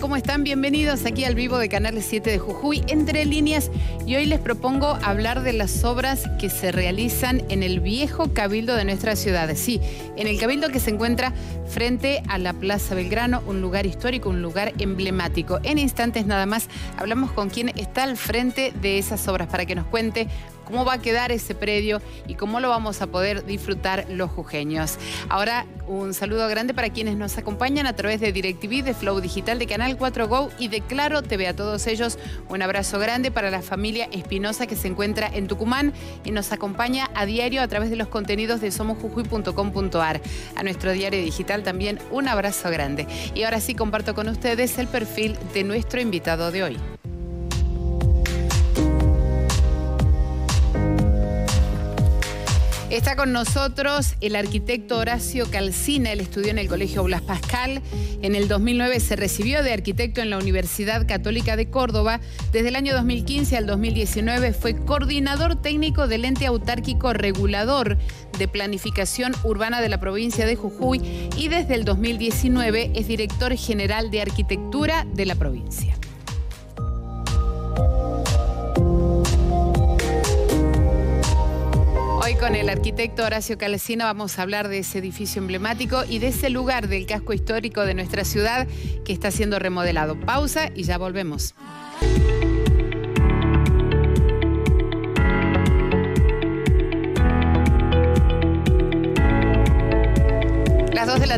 ¿Cómo están? Bienvenidos aquí al vivo de Canal 7 de Jujuy, Entre Líneas. Y hoy les propongo hablar de las obras que se realizan en el viejo cabildo de nuestra ciudad. Sí, en el cabildo que se encuentra frente a la Plaza Belgrano, un lugar histórico, un lugar emblemático. En instantes nada más hablamos con quien está al frente de esas obras para que nos cuente cómo va a quedar ese predio y cómo lo vamos a poder disfrutar los jujeños. Ahora, un saludo grande para quienes nos acompañan a través de DirecTV, de Flow Digital, de Canal 4 Go y de Claro TV. A todos ellos, un abrazo grande para la familia Espinosa que se encuentra en Tucumán y nos acompaña a diario a través de los contenidos de somosjujuy.com.ar. A nuestro diario digital también un abrazo grande. Y ahora sí comparto con ustedes el perfil de nuestro invitado de hoy. Está con nosotros el arquitecto Horacio Calcina, él estudió en el Colegio Blas Pascal, en el 2009 se recibió de arquitecto en la Universidad Católica de Córdoba, desde el año 2015 al 2019 fue coordinador técnico del ente autárquico regulador de planificación urbana de la provincia de Jujuy y desde el 2019 es director general de arquitectura de la provincia. con el arquitecto Horacio Calesino vamos a hablar de ese edificio emblemático y de ese lugar del casco histórico de nuestra ciudad que está siendo remodelado. Pausa y ya volvemos.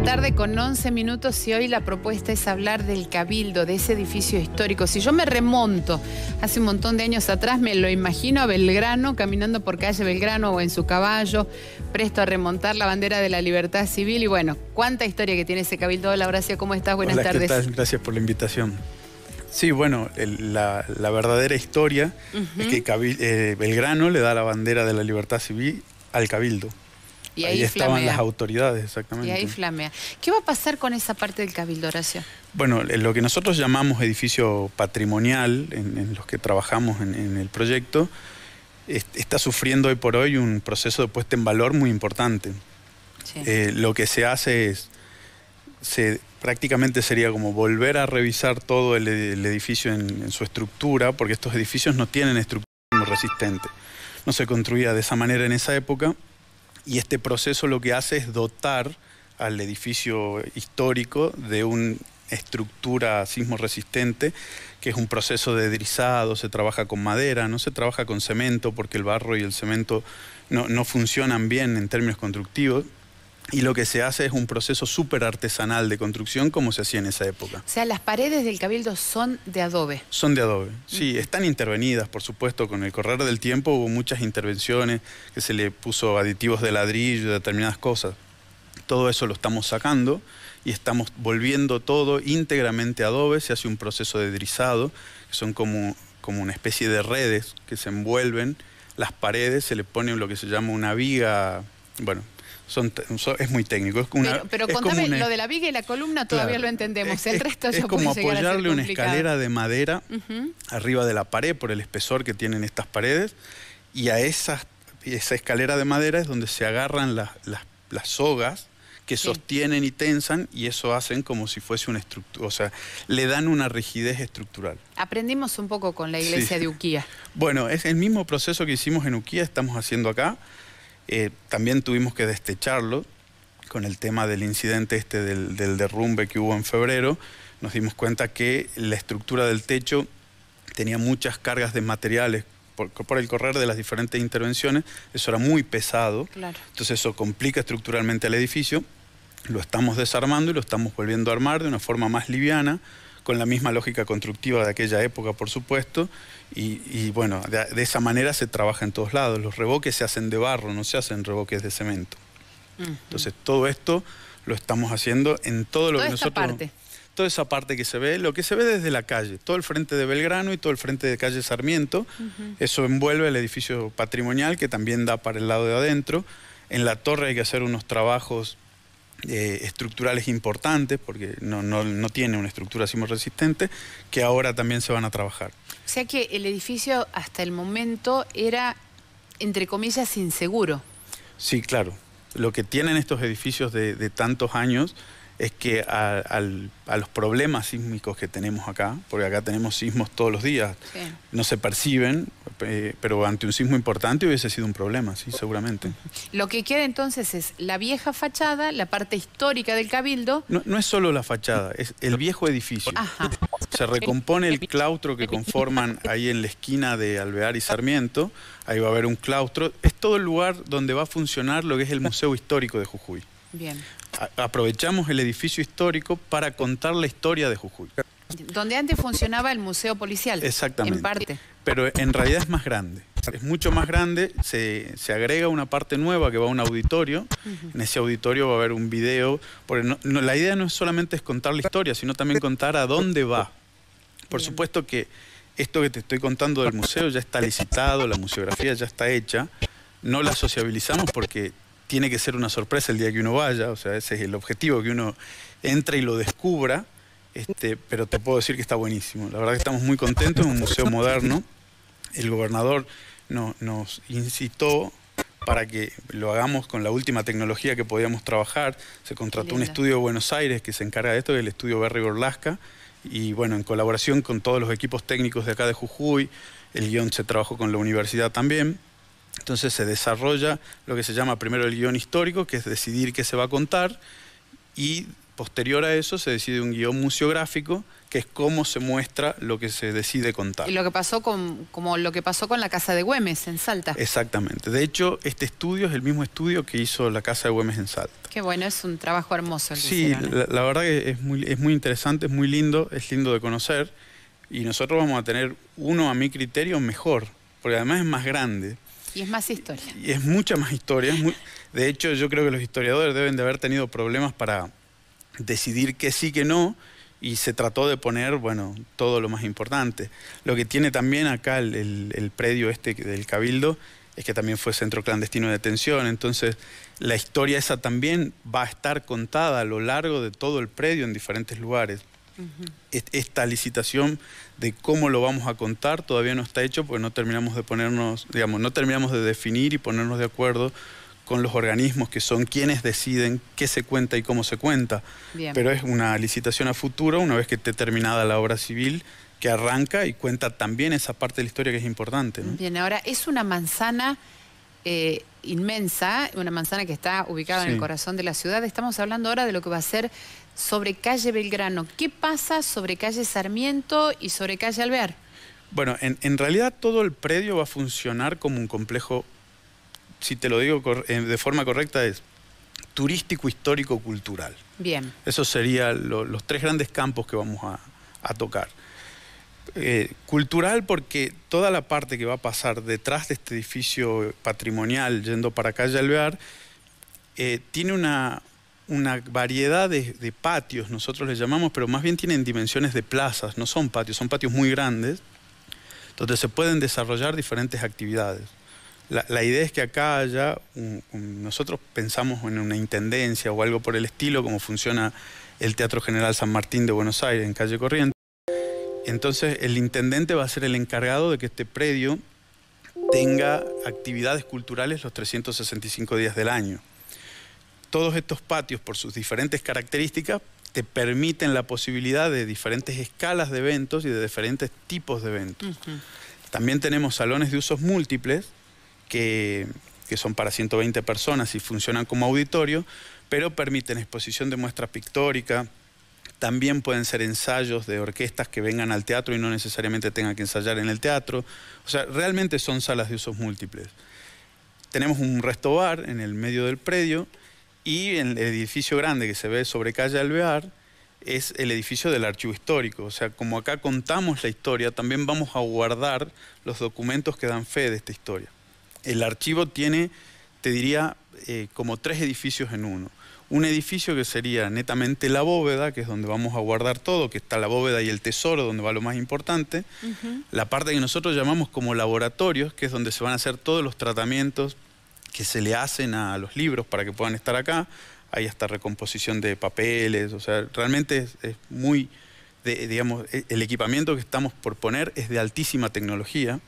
la tarde con 11 minutos y hoy la propuesta es hablar del cabildo, de ese edificio histórico. Si yo me remonto hace un montón de años atrás, me lo imagino a Belgrano caminando por calle Belgrano o en su caballo, presto a remontar la bandera de la libertad civil. Y bueno, cuánta historia que tiene ese cabildo. La gracia, ¿cómo estás? Buenas tardes. Gracias por la invitación. Sí, bueno, la, verdadera historia es que eh, Belgrano le da la bandera de la libertad civil al cabildo. Y ahí, estaban las autoridades, exactamente. Y ahí flamea. ¿Qué va a pasar con esa parte del Cabildo, Horacio? Bueno, eh, lo que nosotros llamamos edificio patrimonial, en, los que trabajamos en, el proyecto, está sufriendo hoy por hoy un proceso de puesta en valor muy importante. Eh, lo que se hace es, se, prácticamente sería como volver a revisar todo el, edificio en, en, su estructura, porque estos edificios no tienen estructura resistente. No se construía de esa manera en esa época y este proceso lo que hace es dotar al edificio histórico de una estructura sismo resistente, que es un proceso de drizado, se trabaja con madera, no se trabaja con cemento porque el barro y el cemento no, funcionan bien en términos constructivos, y lo que se hace es un proceso súper artesanal de construcción como se hacía en esa época. O sea, las paredes del cabildo son de adobe. Son de adobe, mm. sí, están intervenidas, por supuesto, con el correr del tiempo hubo muchas intervenciones, que se le puso aditivos de ladrillo, determinadas cosas. Todo eso lo estamos sacando y estamos volviendo todo íntegramente adobe, se hace un proceso de drizado, que son como, como una especie de redes que se envuelven, las paredes, se le pone lo que se llama una viga, bueno, es muy técnico. Es una, pero, contame, lo de la viga y la columna todavía lo entendemos. Es, el resto es, como apoyarle una escalera de madera arriba de la pared por el espesor que tienen estas paredes y a esa esa escalera de madera es donde se agarran las, las, las sogas que sostienen y tensan y eso hacen como si fuese una estructura, o sea, le dan una rigidez estructural. Aprendimos un poco con la iglesia de Uquía. Bueno, es el mismo proceso que hicimos en Uquía, estamos haciendo acá. Eh, también tuvimos que destecharlo con el tema del incidente este del, derrumbe que hubo en febrero. Nos dimos cuenta que la estructura del techo tenía muchas cargas de materiales por, el correr de las diferentes intervenciones, eso era muy pesado. Entonces eso complica estructuralmente el edificio. Lo estamos desarmando y lo estamos volviendo a armar de una forma más liviana, con la misma lógica constructiva de aquella época, por supuesto, y, bueno, de, esa manera se trabaja en todos lados. Los reboques se hacen de barro, no se hacen reboques de cemento. Entonces, todo esto lo estamos haciendo en todo lo que nosotros... Parte. Toda esa parte que se ve, lo que se ve desde la calle, todo el frente de Belgrano y todo el frente de calle Sarmiento, eso envuelve el edificio patrimonial que también da para el lado de adentro. En la torre hay que hacer unos trabajos eh, estructurales importantes, porque no, tiene una estructura así resistente, que ahora también se van a trabajar. O sea que el edificio hasta el momento era, entre comillas, inseguro. Sí, claro. Lo que tienen estos edificios de tantos años es que a, los problemas sísmicos que tenemos acá, porque acá tenemos sismos todos los días, no se perciben, eh, pero ante un sismo importante hubiese sido un problema, sí, seguramente. Lo que queda entonces es la vieja fachada, la parte histórica del cabildo. No, es solo la fachada, es el viejo edificio. Se recompone el claustro que conforman ahí en la esquina de Alvear y Sarmiento, ahí va a haber un claustro, es todo el lugar donde va a funcionar lo que es el Museo Histórico de Jujuy. Bien aprovechamos el edificio histórico para contar la historia de Jujuy. Donde antes funcionaba el Museo Policial. Exactamente. En parte. Pero en realidad es más grande. Es mucho más grande, se, agrega una parte nueva que va a un auditorio. En ese auditorio va a haber un video. Porque la idea no es solamente es contar la historia, sino también contar a dónde va. Por supuesto que esto que te estoy contando del museo ya está licitado, la museografía ya está hecha. No la sociabilizamos porque tiene que ser una sorpresa el día que uno vaya, o sea, ese es el objetivo, que uno entre y lo descubra, este, pero te puedo decir que está buenísimo. La verdad que estamos muy contentos, es un museo moderno. El gobernador nos incitó para que lo hagamos con la última tecnología que podíamos trabajar. Se contrató un estudio de Buenos Aires que se encarga de esto, el estudio Berry Borlasca, y bueno, en colaboración con todos los equipos técnicos de acá de Jujuy, el guión se trabajó con la universidad también. Entonces se desarrolla lo que se llama primero el guión histórico, que es decidir qué se va a contar, y posterior a eso se decide un guión museográfico, que es cómo se muestra lo que se decide contar. Y lo que pasó con, como lo que pasó con la Casa de Güemes en Salta. Exactamente. De hecho, este estudio es el mismo estudio que hizo la Casa de Güemes en Salta. Qué bueno, es un trabajo hermoso. El sí, ¿eh? la, verdad que es es muy interesante, es muy lindo, es lindo de conocer. Y nosotros vamos a tener uno a mi criterio mejor, porque además es más grande, y es más historia. Y es mucha más historia. De hecho, yo creo que los historiadores deben de haber tenido problemas para decidir qué sí, qué no, y se trató de poner, bueno, todo lo más importante. Lo que tiene también acá el, el predio este del Cabildo es que también fue centro clandestino de detención, entonces la historia esa también va a estar contada a lo largo de todo el predio en diferentes lugares. Esta licitación de cómo lo vamos a contar todavía no está hecho porque no terminamos de ponernos, digamos, no terminamos de definir y ponernos de acuerdo con los organismos que son quienes deciden qué se cuenta y cómo se cuenta. Pero es una licitación a futuro, una vez que esté terminada la obra civil, que arranca y cuenta también esa parte de la historia que es importante. Bien, ahora, ¿es una manzana eh, inmensa, una manzana que está ubicada en el corazón de la ciudad. Estamos hablando ahora de lo que va a ser sobre calle Belgrano. ¿Qué pasa sobre calle Sarmiento y sobre calle Alvear? Bueno, en, en realidad todo el predio va a funcionar como un complejo, si te lo digo eh, de forma correcta, es turístico, histórico, cultural. Bien. Esos serían los tres grandes campos que vamos a tocar. Eh, cultural porque toda la parte que va a pasar detrás de este edificio patrimonial yendo para Calle Alvear eh, tiene una, una variedad de, patios, nosotros les llamamos, pero más bien tienen dimensiones de plazas, no son patios, son patios muy grandes donde se pueden desarrollar diferentes actividades. La, idea es que acá haya, nosotros pensamos en una intendencia o algo por el estilo, como funciona el Teatro General San Martín de Buenos Aires en Calle Corrientes. Entonces el intendente va a ser el encargado de que este predio tenga actividades culturales los 365 días del año. Todos estos patios, por sus diferentes características, te permiten la posibilidad de diferentes escalas de eventos y de diferentes tipos de eventos. También tenemos salones de usos múltiples que, que son para 120 personas y funcionan como auditorio, pero permiten exposición de muestras pictóricas, también pueden ser ensayos de orquestas que vengan al teatro y no necesariamente tengan que ensayar en el teatro. O sea, realmente son salas de usos múltiples. Tenemos un resto bar en el medio del predio y el edificio grande que se ve sobre calle Alvear es el edificio del archivo histórico. O sea, como acá contamos la historia, también vamos a guardar los documentos que dan fe de esta historia. El archivo tiene, te diría, eh, como tres edificios en uno un edificio que sería netamente la bóveda, que es donde vamos a guardar todo, que está la bóveda y el tesoro, donde va lo más importante, la parte que nosotros llamamos como laboratorios, que es donde se van a hacer todos los tratamientos que se le hacen a los libros para que puedan estar acá, hay hasta recomposición de papeles, o sea, realmente es, muy, digamos, e, el equipamiento que estamos por poner es de altísima tecnología,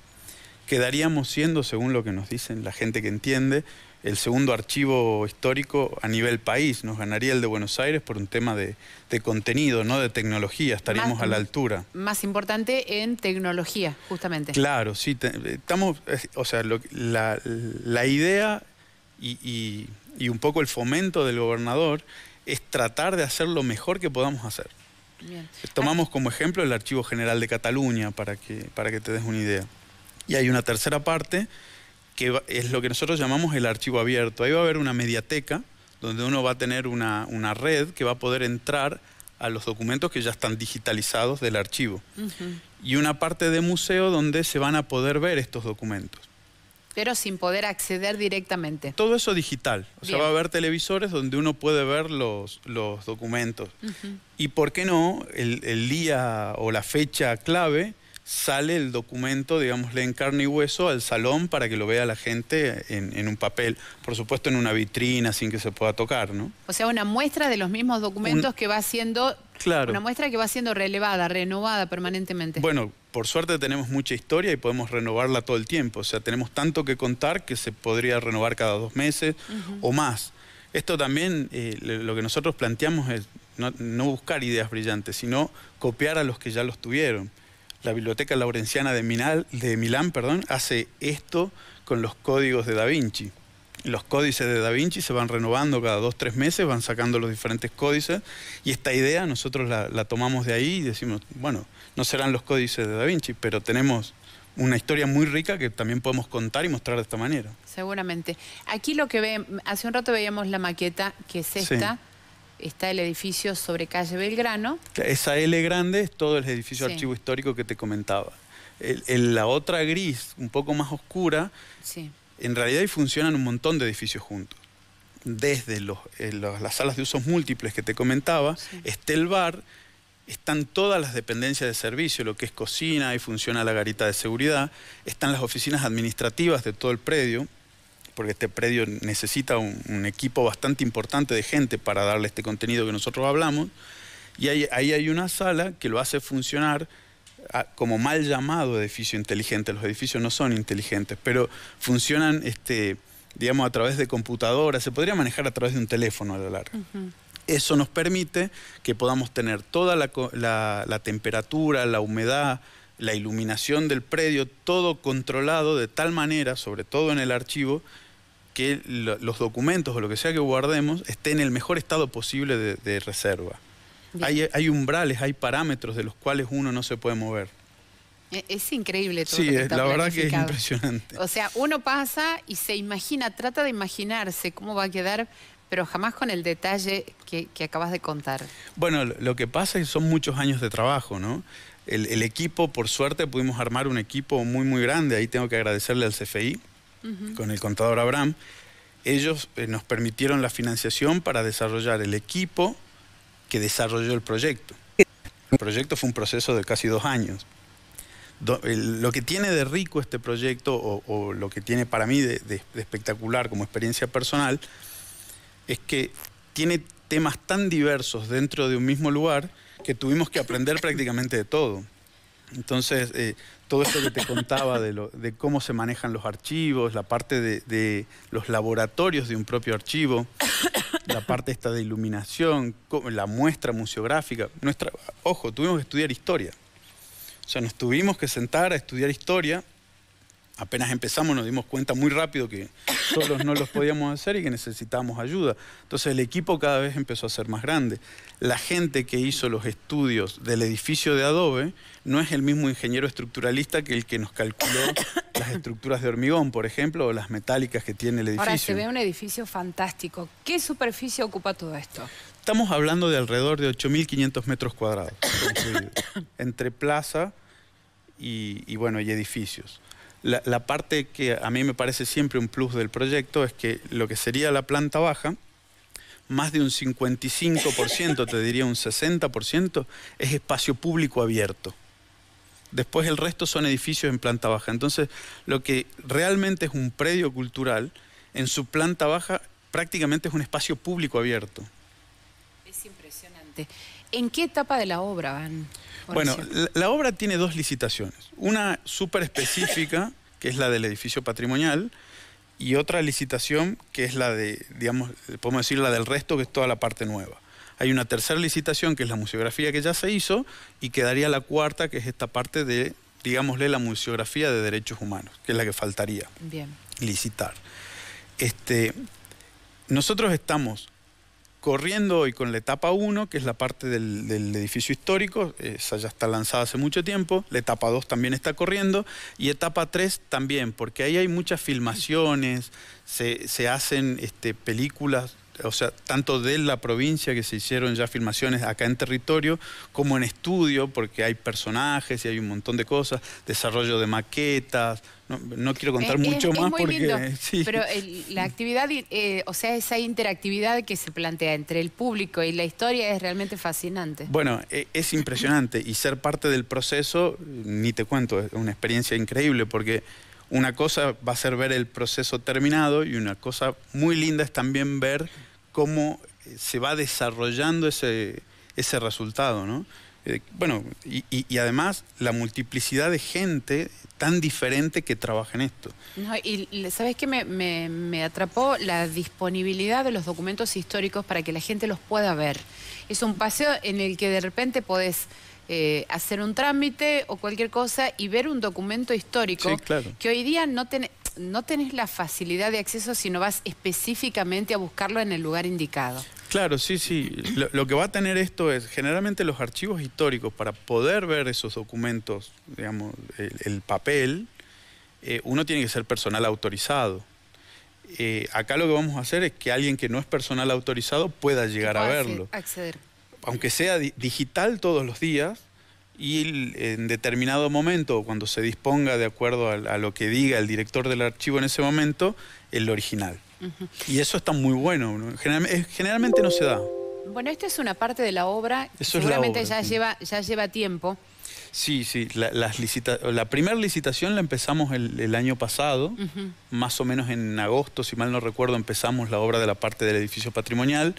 quedaríamos siendo, según lo que nos dicen la gente que entiende, el segundo archivo histórico a nivel país. Nos ganaría el de Buenos Aires por un tema de, contenido, no de tecnología, estaríamos a la altura. Más importante en tecnología, justamente. Claro, sí, estamos, eh, o sea, la, idea y, un poco el fomento del gobernador es tratar de hacer lo mejor que podamos hacer. Tomamos como ejemplo el Archivo General de Cataluña para que, para que te des una idea. Y hay una tercera parte que es lo que nosotros llamamos el archivo abierto. Ahí va a haber una mediateca donde uno va a tener una, red que va a poder entrar a los documentos que ya están digitalizados del archivo. Y una parte de museo donde se van a poder ver estos documentos. Pero sin poder acceder directamente. Todo eso digital. O sea, va a haber televisores donde uno puede ver los, documentos. Y por qué no, el, el día o la fecha clave sale el documento, digámosle, en carne y hueso al salón para que lo vea la gente en, un papel, por supuesto en una vitrina sin que se pueda tocar, ¿no? O sea, una muestra de los mismos documentos que va siendo... Una muestra que va siendo relevada, renovada permanentemente. Bueno, por suerte tenemos mucha historia y podemos renovarla todo el tiempo. O sea, tenemos tanto que contar que se podría renovar cada dos meses o más. Esto también, eh, lo que nosotros planteamos es no, no buscar ideas brillantes, sino copiar a los que ya los tuvieron la Biblioteca Laurenciana de, Minal, de Milán perdón, hace esto con los códigos de Da Vinci. Los códices de Da Vinci se van renovando cada dos, tres meses, van sacando los diferentes códices y esta idea nosotros la, tomamos de ahí y decimos, bueno, no serán los códices de Da Vinci, pero tenemos una historia muy rica que también podemos contar y mostrar de esta manera. Seguramente. Aquí lo que ve, hace un rato veíamos la maqueta que es esta está el edificio sobre calle Belgrano. Esa L grande es todo el edificio archivo histórico que te comentaba. En la otra gris, un poco más oscura, en realidad ahí funcionan un montón de edificios juntos. Desde eh, las salas de usos múltiples que te comentaba, está el bar, están todas las dependencias de servicio, lo que es cocina, y funciona la garita de seguridad, están las oficinas administrativas de todo el predio, porque este predio necesita un, equipo bastante importante de gente para darle este contenido que nosotros hablamos. Y ahí, hay una sala que lo hace funcionar ah, como mal llamado edificio inteligente. Los edificios no son inteligentes, pero funcionan, este, digamos, a través de computadoras. Se podría manejar a través de un teléfono a la larga. Eso nos permite que podamos tener toda la, la temperatura, la humedad, la iluminación del predio, todo controlado de tal manera, sobre todo en el archivo, que los documentos o lo que sea que guardemos esté en el mejor estado posible de, reserva. Hay, umbrales, hay parámetros de los cuales uno no se puede mover. E, es increíble todo. Sí, lo la verdad que es impresionante. O sea, uno pasa y se imagina, trata de imaginarse cómo va a quedar, pero jamás con el detalle que, acabas de contar. Bueno, lo que pasa es que son muchos años de trabajo, ¿no? el, equipo, por suerte, pudimos armar un equipo muy, muy grande. Ahí tengo que agradecerle al CFI, con el contador Abraham, ellos eh, nos permitieron la financiación para desarrollar el equipo que desarrolló el proyecto. El proyecto fue un proceso de casi dos años. lo que tiene de rico este proyecto, o, lo que tiene para mí de espectacular como experiencia personal, es que tiene temas tan diversos dentro de un mismo lugar que tuvimos que aprender prácticamente de todo. Entonces, eh, todo esto que te contaba de, cómo se manejan los archivos, la parte de, los laboratorios de un propio archivo, la parte esta de iluminación, la muestra museográfica. Nuestra, ojo, tuvimos que estudiar historia. O sea, nos tuvimos que sentar a estudiar historia apenas empezamos nos dimos cuenta muy rápido que solos no los podíamos hacer y que necesitábamos ayuda. Entonces el equipo cada vez empezó a ser más grande. La gente que hizo los estudios del edificio de adobe no es el mismo ingeniero estructuralista que el que nos calculó las estructuras de hormigón, por ejemplo, o las metálicas que tiene el edificio. Ahora se ve un edificio fantástico. ¿Qué superficie ocupa todo esto? Estamos hablando de alrededor de 8.500 metros cuadrados, entre plaza y, y, bueno, y edificios. La, parte que a mí me parece siempre un plus del proyecto es que lo que sería la planta baja, más de un 55%, te diría un 60%, es espacio público abierto. Después el resto son edificios en planta baja. Entonces, lo que realmente es un predio cultural, en su planta baja prácticamente es un espacio público abierto. Es impresionante. ¿En qué etapa de la obra van? Bueno, la, obra tiene dos licitaciones. Una súper específica, que es la del edificio patrimonial, y otra licitación que es la de, digamos, podemos decir la del resto, que es toda la parte nueva. Hay una tercera licitación, que es la museografía que ya se hizo, y quedaría la cuarta, que es esta parte de, digámosle, la museografía de derechos humanos, que es la que faltaría Bien. licitar. Este, nosotros estamos corriendo y con la etapa 1, que es la parte del, edificio histórico, esa ya está lanzada hace mucho tiempo, la etapa 2 también está corriendo y etapa 3 también, porque ahí hay muchas filmaciones, se, hacen este, películas o sea, tanto de la provincia que se hicieron ya filmaciones acá en territorio, como en estudio, porque hay personajes y hay un montón de cosas, desarrollo de maquetas. No, quiero contar mucho más porque. Pero la actividad, eh, o sea, esa interactividad que se plantea entre el público y la historia es realmente fascinante. Bueno, e, es impresionante y ser parte del proceso, ni te cuento, es una experiencia increíble porque una cosa va a ser ver el proceso terminado y una cosa muy linda es también ver cómo eh, se va desarrollando ese, ese resultado, ¿no? Eh, bueno, y, y, además la multiplicidad de gente tan diferente que trabaja en esto. y sabes que me, me, atrapó la disponibilidad de los documentos históricos para que la gente los pueda ver. Es un paseo en el que de repente podés eh, hacer un trámite o cualquier cosa y ver un documento histórico que hoy día no, no tenés la facilidad de acceso no vas específicamente a buscarlo en el lugar indicado. Claro, sí, sí. Lo, que va a tener esto es, generalmente los archivos históricos, para poder ver esos documentos, digamos, el, papel, eh, uno tiene que ser personal autorizado. Eh, acá lo que vamos a hacer es que alguien que no es personal autorizado pueda llegar a verlo. Acceder aunque sea digital todos los días, y en determinado momento, cuando se disponga de acuerdo a, lo que diga el director del archivo en ese momento, el original. Y eso está muy bueno, eh, generalmente no se da. Bueno, esta es una parte de la obra, que seguramente ya, lleva, ya lleva tiempo. Sí, sí, la, la primera licitación la empezamos el, año pasado, más o menos en agosto, si mal no recuerdo, empezamos la obra de la parte del edificio patrimonial.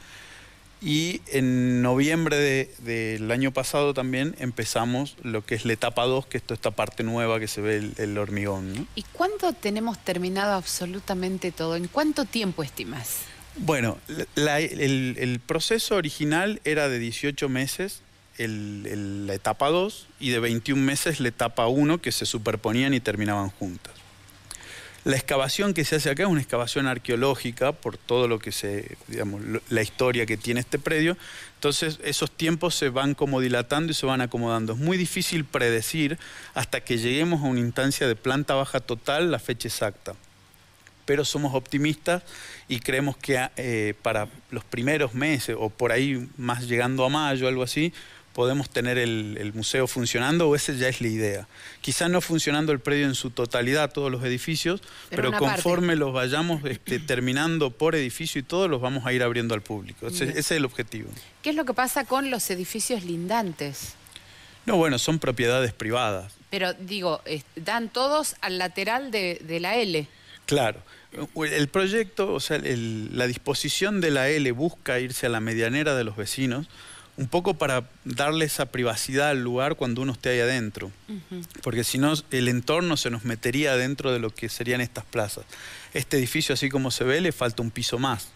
Y en noviembre del año pasado también empezamos lo que es la etapa 2, que es esta parte nueva que se ve el, hormigón. ¿Y cuándo tenemos terminado absolutamente todo? ¿En cuánto tiempo estimas? Bueno, el, proceso original era de 18 meses la etapa 2 y de 21 meses la etapa 1 que se superponían y terminaban juntas. La excavación que se hace acá es una excavación arqueológica por todo lo que se, digamos, la historia que tiene este predio. Entonces esos tiempos se van como dilatando y se van acomodando. Es muy difícil predecir hasta que lleguemos a una instancia de planta baja total la fecha exacta pero somos optimistas y creemos que eh, para los primeros meses o por ahí más llegando a mayo, algo así, podemos tener el, museo funcionando o esa ya es la idea. Quizás no funcionando el predio en su totalidad, todos los edificios, pero, conforme los vayamos este, terminando por edificio y todos los vamos a ir abriendo al público. Ese, es el objetivo. ¿Qué es lo que pasa con los edificios lindantes? No, bueno, son propiedades privadas. Pero digo, dan todos al lateral de, la L. Claro. El proyecto, o sea, la disposición de la L busca irse a la medianera de los vecinos un poco para darle esa privacidad al lugar cuando uno esté ahí adentro, porque si no el entorno se nos metería dentro de lo que serían estas plazas. Este edificio así como se ve le falta un piso más.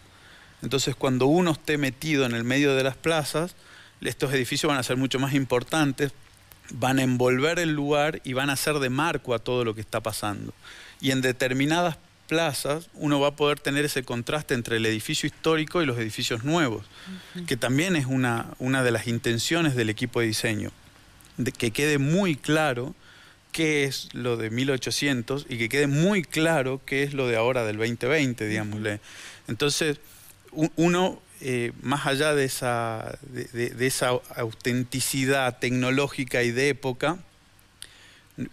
Entonces cuando uno esté metido en el medio de las plazas, estos edificios van a ser mucho más importantes, van a envolver el lugar y van a ser de marco a todo lo que está pasando. Y en determinadas plazas, uno va a poder tener ese contraste entre el edificio histórico y los edificios nuevos, que también es una, una de las intenciones del equipo de diseño, de que quede muy claro qué es lo de 1800 y que quede muy claro qué es lo de ahora del 2020, digámosle. Entonces, uno, eh, más allá de esa, de, esa autenticidad tecnológica y de época,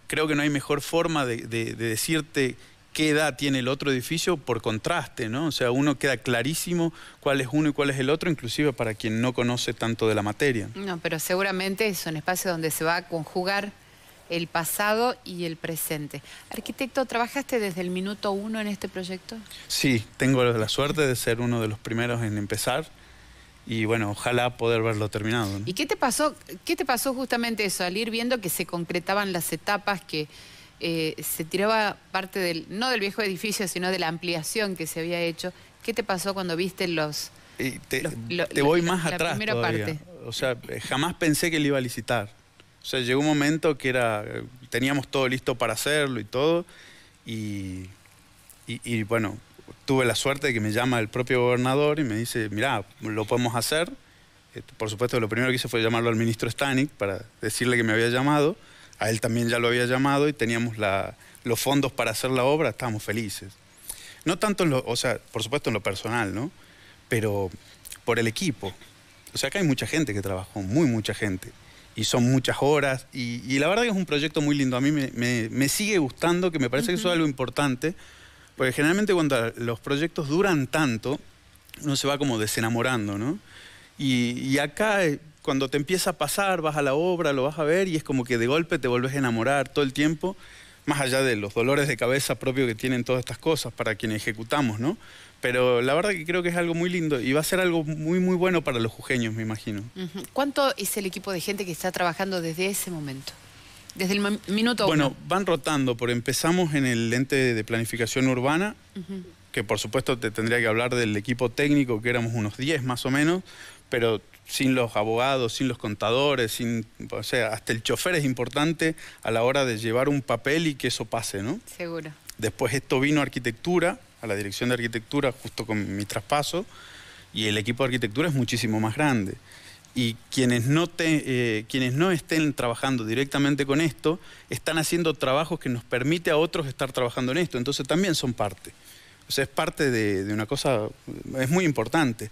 creo que no hay mejor forma de decirte qué edad tiene el otro edificio por contraste, ¿no? O sea, uno queda clarísimo cuál es uno y cuál es el otro, inclusive para quien no conoce tanto de la materia. No, pero seguramente es un espacio donde se va a conjugar el pasado y el presente. Arquitecto, ¿trabajaste desde el minuto uno en este proyecto? Sí, tengo la suerte de ser uno de los primeros en empezar y bueno, ojalá poder verlo terminado. ¿Y qué te pasó? ¿Qué te pasó justamente eso, al ir viendo que se concretaban las etapas que eh, se tiraba parte del, no del viejo edificio, sino de la ampliación que se había hecho. ¿Qué te pasó cuando viste los... te, voy más atrás. O sea, jamás pensé que le iba a licitar. O sea, llegó un momento que era, teníamos todo listo para hacerlo y todo. Y, y, y bueno, tuve la suerte de que me llama el propio gobernador y me dice, mirá, lo podemos hacer. Eh, por supuesto, lo primero que hice fue llamarlo al ministro Stanik para decirle que me había llamado a él también ya lo había llamado y teníamos la, los fondos para hacer la obra, estábamos felices. No tanto en lo, o sea, por supuesto en lo personal, ¿no? Pero por el equipo. O sea, acá hay mucha gente que trabajó, muy mucha gente. Y son muchas horas. Y, la verdad que es un proyecto muy lindo. A mí me, sigue gustando, que me parece que eso es algo importante. Porque generalmente cuando los proyectos duran tanto, uno se va como desenamorando, ¿no? Y, y acá eh, cuando te empieza a pasar, vas a la obra, lo vas a ver y es como que de golpe te volvés a enamorar todo el tiempo, más allá de los dolores de cabeza propios que tienen todas estas cosas para quienes ejecutamos, ¿no? Pero la verdad que creo que es algo muy lindo y va a ser algo muy, muy bueno para los jujeños, me imagino. ¿Cuánto es el equipo de gente que está trabajando desde ese momento? Desde el minuto bueno, van rotando, por empezamos en el ente de planificación urbana, que por supuesto te tendría que hablar del equipo técnico, que éramos unos 10 más o menos, pero sin los abogados, sin los contadores, sin, o sea, hasta el chofer es importante a la hora de llevar un papel y que eso pase, ¿no? Seguro. Después esto vino a arquitectura, a la dirección de arquitectura, justo con mi traspaso, y el equipo de arquitectura es muchísimo más grande. Y quienes no, te, eh, quienes no estén trabajando directamente con esto, están haciendo trabajos que nos permite a otros estar trabajando en esto, entonces también son parte. O sea, es parte de, de una cosa, es muy importante.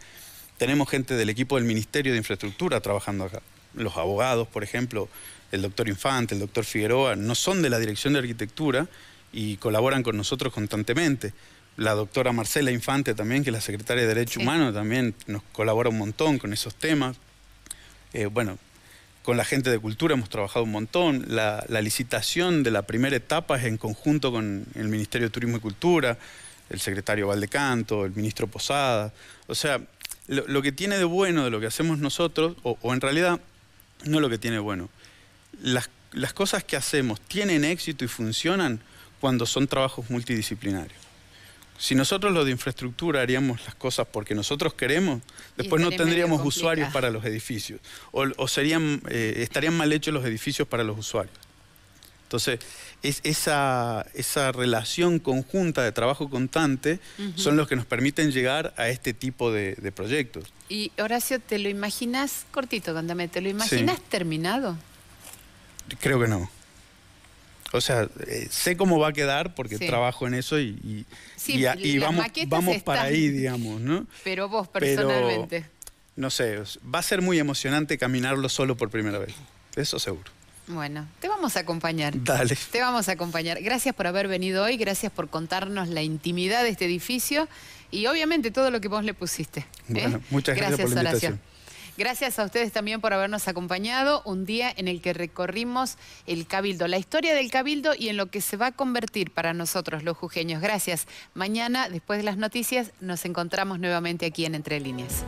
Tenemos gente del equipo del Ministerio de Infraestructura trabajando acá. Los abogados, por ejemplo, el doctor Infante, el doctor Figueroa, no son de la Dirección de Arquitectura y colaboran con nosotros constantemente. La doctora Marcela Infante también, que es la secretaria de Derecho Humano, también nos colabora un montón con esos temas. Eh, bueno, con la gente de cultura hemos trabajado un montón. La, la, licitación de la primera etapa es en conjunto con el Ministerio de Turismo y Cultura, el secretario Valdecanto, el ministro Posada. O sea, lo, que tiene de bueno de lo que hacemos nosotros, o, en realidad, no lo que tiene de bueno, las, cosas que hacemos tienen éxito y funcionan cuando son trabajos multidisciplinarios. Si nosotros los de infraestructura haríamos las cosas porque nosotros queremos, después no tendríamos usuarios para los edificios. O, serían, eh, estarían mal hechos los edificios para los usuarios. Entonces, es esa, relación conjunta de trabajo constante son los que nos permiten llegar a este tipo de, proyectos. Y Horacio, ¿te lo imaginas, cortito, contame, ¿te lo imaginas terminado? Creo que no. O sea, eh, sé cómo va a quedar porque trabajo en eso y, vamos, vamos para ahí, digamos, ¿no? Pero vos personalmente. no sé, va a ser muy emocionante caminarlo solo por primera vez, eso seguro. Bueno, te vamos a acompañar. Dale. Te vamos a acompañar. Gracias por haber venido hoy, gracias por contarnos la intimidad de este edificio y obviamente todo lo que vos le pusiste. ¿eh? Bueno, muchas gracias, por la invitación. Gracias a ustedes también por habernos acompañado un día en el que recorrimos el Cabildo, la historia del Cabildo y en lo que se va a convertir para nosotros los jujeños. Gracias. Mañana, después de las noticias, nos encontramos nuevamente aquí en Entre Líneas.